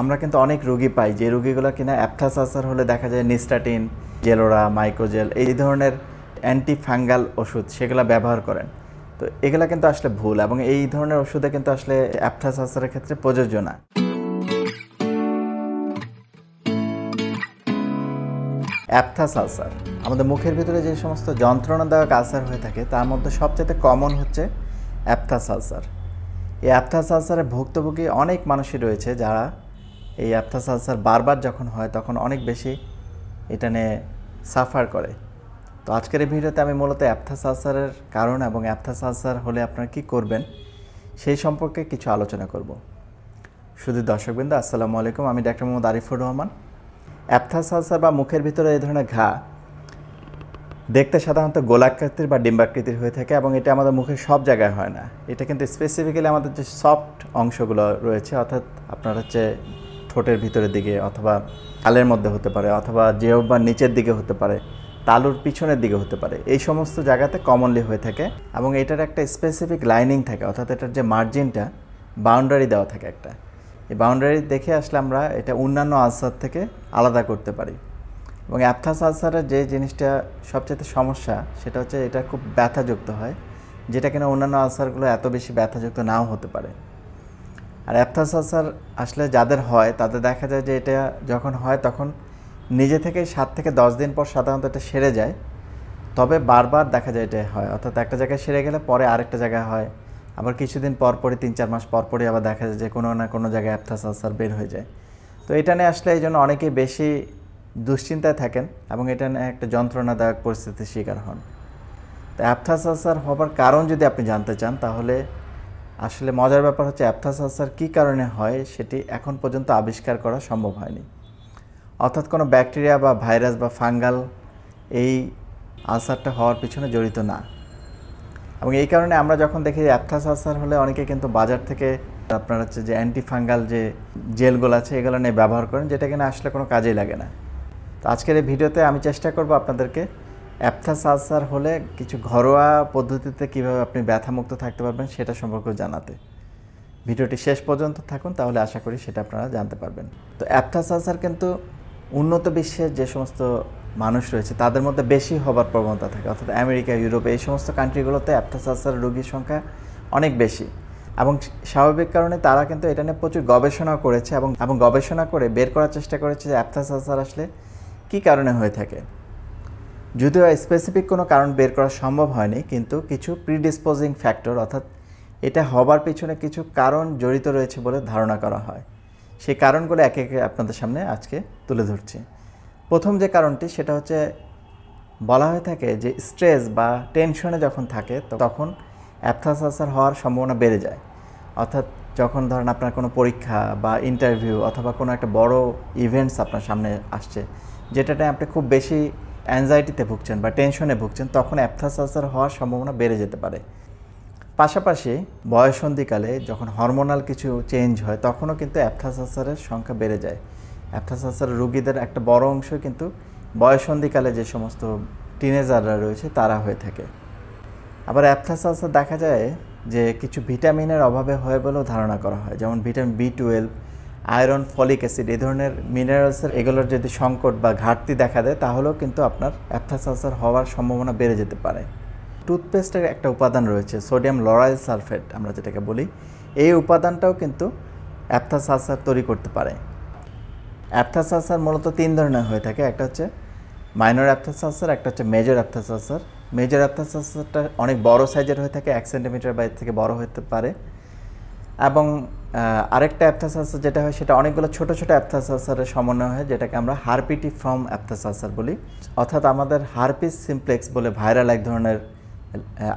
আমরা কিন্তু অনেক রোগী পাই যে রোগীগুলো কিনা অ্যাপথাস আসার হলে দেখা যায় নিস্টাটিন জেলোরা মাইক্রোজেল এই ধরনের ফাঙ্গাল ওষুধ সেগুলো ব্যবহার করেন তো এগুলো কিন্তু আসলে ভুল এবং এই ধরনের ওষুধে কিন্তু আসলে অ্যাপথাস আসারের ক্ষেত্রে প্রযোজ্য না অ্যাপথাস আলসার আমাদের মুখের ভিতরে যে সমস্ত যন্ত্রণাদায়ক আলসার হয়ে থাকে তার মধ্যে সবচেয়ে কমন হচ্ছে অ্যাপথাস আলসার এই অ্যাপথাস আলসারে ভুক্তভোগী অনেক মানুষই রয়েছে যারা এই অ্যাপথাস আলসার বারবার যখন হয় তখন অনেক বেশি এটা নিয়ে সাফার করে তো আজকের এই ভিডিওতে আমি মূলত অ্যাপথাস আলসারের কারণ এবং অ্যাপথাস আলসার হলে আপনারা কি করবেন সেই সম্পর্কে কিছু আলোচনা করব শুধু দর্শকবৃন্দ আসসালামু আলাইকুম আমি doctor Mohammad Arifur Rahman aphthous ulcer বা মুখের ভিতরে এই ধরনের ঘা দেখতে সাধারণত গোলাকৃতির বা ডিম্বাকৃতির হয়ে থাকে এবং এটা আমাদের মুখের সব জায়গায় হয় না এটা কিন্তু স্পেসিফিক্যালি আমাদের যে সফট অংশগুলো রয়েছে অর্থাৎ আপনার হচ্ছে ঠোঁটের ভিতরের দিকে অথবা কালের মধ্যে হতে পারে অথবা বা নিচের দিকে হতে পারে তালুর পিছনের দিকে হতে পারে এই সমস্ত জায়গাতে কমনলি হয়ে থাকে এবং এটার একটা স্পেসিফিক লাইনিং থাকে অর্থাৎ এটার যে মার্জিনটা বাউন্ডারি দেওয়া থাকে একটা এই বাউন্ডারি দেখে আসলে আমরা এটা অন্যান্য আলসার থেকে আলাদা করতে পারি এবং অ্যাপথাস আলসারের যে জিনিসটা সবচেয়ে সমস্যা সেটা হচ্ছে এটা খুব ব্যথাযুক্ত হয় যেটা কিনা অন্যান্য আলসারগুলো এত বেশি ব্যথাযুক্ত নাও হতে পারে আর অ্যাপথাস আলসার আসলে যাদের হয় তাদের দেখা যায় যে এটা যখন হয় তখন নিজে থেকে সাত থেকে দশ দিন পর সাধারণত এটা সেরে যায় তবে বারবার দেখা যায় এটা হয় অর্থাৎ একটা জায়গায় সেরে গেলে পরে আরেকটা জায়গায় হয় আবার কিছুদিন পর পরই তিন চার মাস পর পরই আবার দেখা যায় যে কোনো না কোনো জায়গায় অ্যাপথাস আলসার বের হয়ে যায় তো এটা নিয়ে আসলে এই জন্য অনেকেই বেশি দুশ্চিন্তায় থাকেন এবং এটা নিয়ে একটা যন্ত্রণাদায়ক পরিস্থিতির শিকার হন তো অ্যাপথাস আলসার হবার কারণ যদি আপনি জানতে চান তাহলে আসলে মজার ব্যাপার হচ্ছে অ্যাপথাস আলসার কী কারণে হয় সেটি এখন পর্যন্ত আবিষ্কার করা সম্ভব হয়নি অর্থাৎ কোনো ব্যাকটেরিয়া বা ভাইরাস বা ফাঙ্গাল এই আলসারটা হওয়ার পিছনে জড়িত না এবং এই কারণে আমরা যখন দেখি অ্যাপথাস আলসার হলে অনেকে কিন্তু বাজার থেকে আপনার হচ্ছে যে অ্যান্টি ফাঙ্গাল যে জেলগুলো আছে এগুলো নিয়ে ব্যবহার করেন যেটা কিনা আসলে কোনো কাজেই লাগে না তো আজকের এই ভিডিওতে আমি চেষ্টা করব আপনাদেরকে অ্যাপথাস আলসার হলে কিছু ঘরোয়া পদ্ধতিতে কিভাবে আপনি ব্যথামুক্ত থাকতে পারবেন সেটা সম্পর্কে জানাতে ভিডিওটি শেষ পর্যন্ত থাকুন তাহলে আশা করি সেটা আপনারা জানতে পারবেন তো অ্যাপথাস আলসার কিন্তু উন্নত বিশ্বের যে সমস্ত মানুষ রয়েছে তাদের মধ্যে বেশি হবার প্রবণতা থাকে অর্থাৎ আমেরিকা ইউরোপে এই সমস্ত কান্ট্রিগুলোতে অ্যাপথাস আলসার রোগীর সংখ্যা অনেক বেশি এবং স্বাভাবিক কারণে তারা কিন্তু এটা নিয়ে প্রচুর গবেষণা করেছে এবং এবং গবেষণা করে বের করার চেষ্টা করেছে যে অ্যাপথাস আলসার আসলে কী কারণে হয়ে থাকে যদিও স্পেসিফিক কোনো কারণ বের করা সম্ভব হয়নি কিন্তু কিছু প্রিডিসপোজিং ফ্যাক্টর অর্থাৎ এটা হবার পিছনে কিছু কারণ জড়িত রয়েছে বলে ধারণা করা হয় সেই কারণগুলো একে একে আপনাদের সামনে আজকে তুলে ধরছি প্রথম যে কারণটি সেটা হচ্ছে বলা হয়ে থাকে যে স্ট্রেস বা টেনশনে যখন থাকে তখন অ্যাপথাসার হওয়ার সম্ভাবনা বেড়ে যায় অর্থাৎ যখন ধরেন আপনার কোনো পরীক্ষা বা ইন্টারভিউ অথবা কোনো একটা বড় ইভেন্টস আপনার সামনে আসছে যেটাতে আপনি খুব বেশি অ্যাংজাইটিতে ভুগছেন বা টেনশনে ভুগছেন তখন অ্যাপথাস আলসার হওয়ার সম্ভাবনা বেড়ে যেতে পারে পাশাপাশি বয়সন্ধিকালে যখন হরমোনাল কিছু চেঞ্জ হয় তখনও কিন্তু অ্যাপথাস আলসারের সংখ্যা বেড়ে যায় অ্যাপথাস আলসার রুগীদের একটা বড় অংশ কিন্তু বয়সন্ধিকালে যে সমস্ত টিনেজাররা রয়েছে তারা হয়ে থাকে আবার অ্যাপথাস আলসার দেখা যায় যে কিছু ভিটামিনের অভাবে হয় বলেও ধারণা করা হয় যেমন vitamin B twelve iron folic acid এই ধরনের মিনারেলসের এগুলোর যদি সংকট বা ঘাটতি দেখা দেয় তাহলেও কিন্তু আপনার অ্যাপথাসালসার হওয়ার সম্ভাবনা বেড়ে যেতে পারে টুথপেস্টের একটা উপাদান রয়েছে সোডিয়াম লরাইল সালফেট আমরা যেটাকে বলি এই উপাদানটাও কিন্তু অ্যাপথাসালসার তৈরি করতে পারে অ্যাপথাসালসার মূলত তিন ধরনের হয়ে থাকে একটা হচ্ছে মাইনর অ্যাপথাসালসার একটা হচ্ছে মেজর অ্যাপথাসালসার মেজর অ্যাপথাসালসারটা অনেক বড় সাইজের হয়ে থাকে এক সেন্টিমিটার বাইরে থেকে বড় হতে পারে এবং আরেকটা অ্যাপথাসালসার যেটা হয় সেটা অনেকগুলো ছোট ছোট অ্যাপথাসালসারের সমন্বয় হয় যেটাকে আমরা হারপিটি ফর্ম অ্যাপথাসালসার বলি অর্থাৎ আমাদের হারপিস সিমপ্লেক্স বলে ভাইরাল এক ধরনের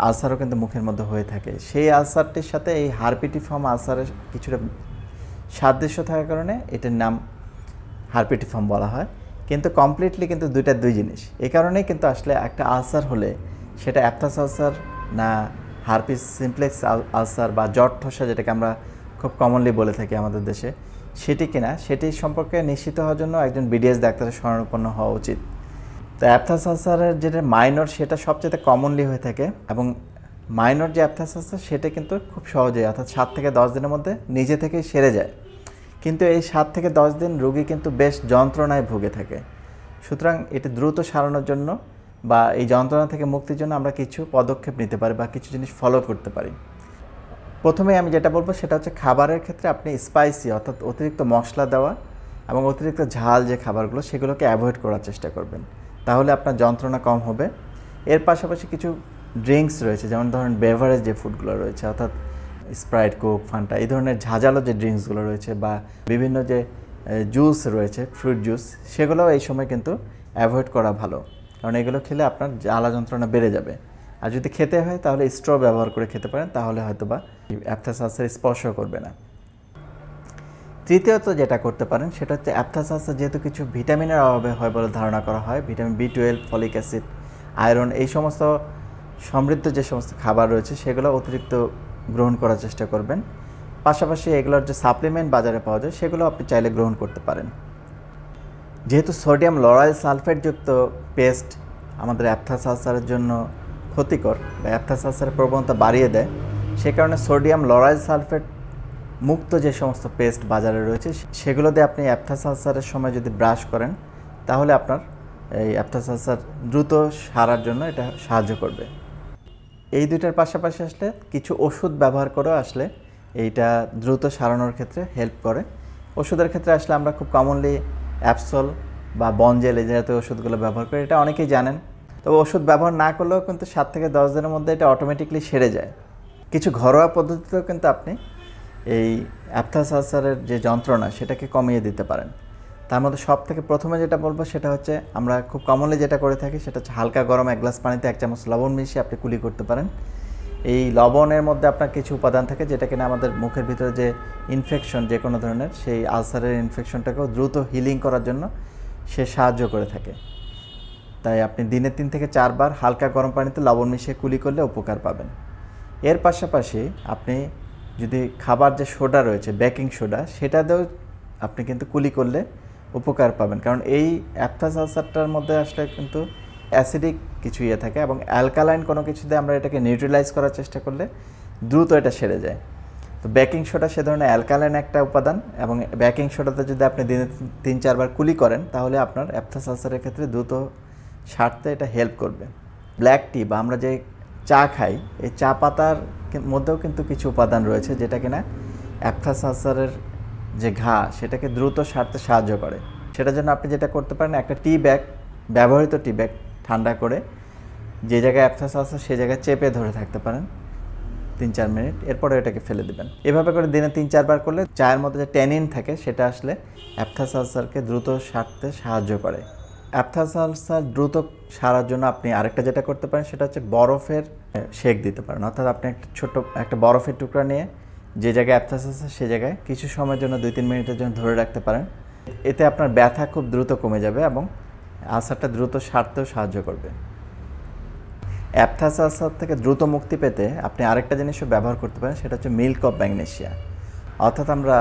আলসারও কিন্তু মুখের মধ্যে হয়ে থাকে সেই আলসারটির সাথে এই হারপিটি ফর্ম আলসারের কিছুটা সাদৃশ্য থাকার কারণে এটার নাম হারপিটি ফর্ম বলা হয় কিন্তু কমপ্লিটলি কিন্তু দুইটা দুই জিনিস এ কারণেই কিন্তু আসলে একটা আলসার হলে সেটা অ্যাপথাস না হারপিস সিমপ্লেক্স আলসার বা জট ঠসা যেটাকে আমরা খুব কমনলি বলে থাকি আমাদের দেশে সেটি কিনা সেটি সম্পর্কে নিশ্চিত হওয়ার জন্য একজন বিডিএস ডাক্তারের শরণাপন্ন হওয়া উচিত তো অ্যাপথাসাসারের যেটা মাইনর সেটা সবচেয়ে কমনলি হয়ে থাকে এবং মাইনর যে অ্যাপথাসাসার সেটা কিন্তু খুব সহজেই অর্থাৎ সাত থেকে দশ দিনের মধ্যে নিজে থেকে সেরে যায় কিন্তু এই সাত থেকে দশ দিন রুগী কিন্তু বেশ যন্ত্রণায় ভুগে থাকে সুতরাং এটি দ্রুত সারানোর জন্য বা এই যন্ত্রণা থেকে মুক্তির জন্য আমরা কিছু পদক্ষেপ নিতে পারি বা কিছু জিনিস ফলো করতে পারি প্রথমে আমি যেটা বলবো সেটা হচ্ছে খাবারের ক্ষেত্রে আপনি স্পাইসি অর্থাৎ অতিরিক্ত মশলা দেওয়া এবং অতিরিক্ত ঝাল যে খাবারগুলো সেগুলোকে অ্যাভয়েড করার চেষ্টা করবেন তাহলে আপনার যন্ত্রণা কম হবে এর পাশাপাশি কিছু ড্রিঙ্কস রয়েছে যেমন ধরেন বেভারেজ যে ফুডগুলো রয়েছে অর্থাৎ স্প্রাইট কোক ফান্টা এই ধরনের ঝাঁঝালো যে ড্রিঙ্কসগুলো রয়েছে বা বিভিন্ন যে জুস রয়েছে ফ্রুট জুস সেগুলোও এই সময় কিন্তু অ্যাভয়েড করা ভালো কারণ এগুলো খেলে আপনার জ্বালা যন্ত্রণা বেড়ে যাবে আর যদি খেতে হয় তাহলে স্ট্র ব্যবহার করে খেতে পারেন তাহলে হয়তো বা অ্যাপথাসাসের স্পর্শ করবে না তৃতীয়ত যেটা করতে পারেন সেটা হচ্ছে অ্যাপথাসাসের যেহেতু কিছু ভিটামিনের অভাবে হয় বলে ধারণা করা হয় vitamin B twelve folic acid iron এই সমস্ত সমৃদ্ধ যে সমস্ত খাবার রয়েছে সেগুলো অতিরিক্ত গ্রহণ করার চেষ্টা করবেন পাশাপাশি এগুলোর যে সাপ্লিমেন্ট বাজারে পাওয়া যায় সেগুলো আপনি চাইলে গ্রহণ করতে পারেন যেহেতু সোডিয়াম লড়াইল সালফেটযুক্ত পেস্ট আমাদের অ্যাপথাসালসারের জন্য ক্ষতিকর বা অ্যাথাসাসের প্রবণতা বাড়িয়ে দেয় সে কারণে সোডিয়াম লরাইল সালফেট মুক্ত যে সমস্ত পেস্ট বাজারে রয়েছে সেগুলো দিয়ে আপনি অ্যাপথাসালসারের সময় যদি ব্রাশ করেন তাহলে আপনার এই অ্যাপথাসালসার দ্রুত সারার জন্য এটা সাহায্য করবে এই দুইটার পাশাপাশি আসলে কিছু ওষুধ ব্যবহার করেও আসলে এইটা দ্রুত সারানোর ক্ষেত্রে হেল্প করে ওষুধের ক্ষেত্রে আসলে আমরা খুব কমনলি অ্যাপসল বা বনজেল এই জাতীয় ওষুধগুলো ব্যবহার করি এটা অনেকেই জানেন তবে ওষুধ ব্যবহার না করলেও কিন্তু সাত থেকে দশ দিনের মধ্যে এটা অটোমেটিকলি সেরে যায় কিছু ঘরোয়া পদ্ধতিতেও কিন্তু আপনি এই অ্যাপথাসারের আলসারের যে যন্ত্রণা সেটাকে কমিয়ে দিতে পারেন তার মধ্যে সব থেকে প্রথমে যেটা বলবো সেটা হচ্ছে আমরা খুব কমনলি যেটা করে থাকি সেটা হচ্ছে হালকা গরম এক গ্লাস পানিতে এক চামচ লবণ মিশিয়ে আপনি কুলি করতে পারেন এই লবণের মধ্যে আপনার কিছু উপাদান থাকে যেটা কিনা আমাদের মুখের ভিতরে যে ইনফেকশন যে কোনো ধরনের সেই আলসারের ইনফেকশনটাকেও দ্রুত হিলিং করার জন্য সে সাহায্য করে থাকে তাই আপনি দিনে তিন থেকে চারবার হালকা গরম পানিতে লবণ মিশিয়ে কুলি করলে উপকার পাবেন এর পাশাপাশি আপনি যদি খাবার যে সোডা রয়েছে বেকিং সোডা সেটা দিয়েও আপনি কিন্তু কুলি করলে উপকার পাবেন কারণ এই অ্যাপথাস আলসারটার মধ্যে আসলে কিন্তু অ্যাসিডিক কিছু ইয়ে থাকে এবং অ্যালকালাইন কোনো কিছু দিয়ে আমরা এটাকে নিউট্রিলাইজ করার চেষ্টা করলে দ্রুত এটা সেরে যায় তো বেকিং সোডা সে ধরনের অ্যালকালাইন একটা উপাদান এবং বেকিং সোডাতে যদি আপনি দিনে তিন চারবার কুলি করেন তাহলে আপনার অ্যাপথাস আলসারের ক্ষেত্রে দ্রুত সারতে এটা হেল্প করবে ব্ল্যাক টি বা আমরা যে চা খাই এই চা পাতার মধ্যেও কিন্তু কিছু উপাদান রয়েছে যেটা কিনা অ্যাপথাসাসারের যে ঘা সেটাকে দ্রুত সারতে সাহায্য করে সেটার জন্য আপনি যেটা করতে পারেন একটা টি ব্যাগ ব্যবহৃত টি ব্যাগ ঠান্ডা করে যে জায়গায় অ্যাপথাস আছে সে জায়গায় চেপে ধরে থাকতে পারেন তিন চার মিনিট এরপরে এটাকে ফেলে দেবেন এভাবে করে দিনে তিন চারবার করলে চায়ের মধ্যে যে ট্যানিন থাকে সেটা আসলে অ্যাপথাস আলসারকে দ্রুত সারতে সাহায্য করে অ্যাপথাস দ্রুত সারার জন্য আপনি আরেকটা যেটা করতে পারেন সেটা হচ্ছে বরফের শেক দিতে পারেন অর্থাৎ আপনি একটা ছোট একটা বরফের টুকরা নিয়ে যে জায়গায় অ্যাপথাস আছে সে জায়গায় কিছু সময়ের জন্য দুই তিন মিনিটের জন্য ধরে রাখতে পারেন এতে আপনার ব্যথা খুব দ্রুত কমে যাবে এবং আসারটা দ্রুত সারতেও সাহায্য করবে অ্যাপথাস আলসার থেকে দ্রুত মুক্তি পেতে আপনি আরেকটা জিনিসও ব্যবহার করতে পারেন সেটা হচ্ছে মিল্ক অফ ম্যাগনেশিয়া অর্থাৎ আমরা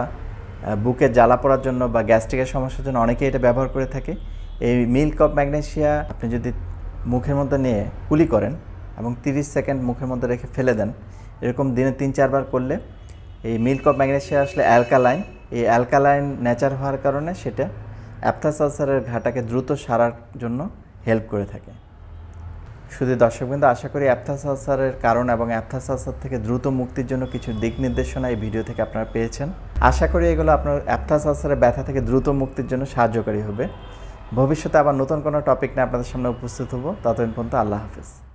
বুকে জ্বালা পড়ার জন্য বা গ্যাস্ট্রিকের সমস্যার জন্য অনেকেই এটা ব্যবহার করে থাকি এই মিল্ক অফ ম্যাগনেশিয়া আপনি যদি মুখের মধ্যে নিয়ে কুলি করেন এবং 30 সেকেন্ড মুখের মধ্যে রেখে ফেলে দেন এরকম দিনে তিন চারবার করলে এই মিল্ক অফ ম্যাগনেশিয়া আসলে অ্যালকালাইন এই অ্যালকালাইন নেচার হওয়ার কারণে সেটা অ্যাপথাস আলসারের ঘাটাকে দ্রুত সারার জন্য হেল্প করে থাকে শুধু দর্শকবৃন্দ আশা করি অ্যাপথাস আলসারের কারণ এবং অ্যাপথাস আলসার থেকে দ্রুত মুক্তির জন্য কিছু দিক নির্দেশনা এই ভিডিও থেকে আপনারা পেয়েছেন আশা করি এগুলো আপনার অ্যাপথাস আলসারের ব্যথা থেকে দ্রুত মুক্তির জন্য সাহায্যকারী হবে ভবিষ্যতে আবার নতুন কোনো টপিক নিয়ে আপনাদের সামনে উপস্থিত হবো ততদিন পর্যন্ত আল্লাহ হাফিজ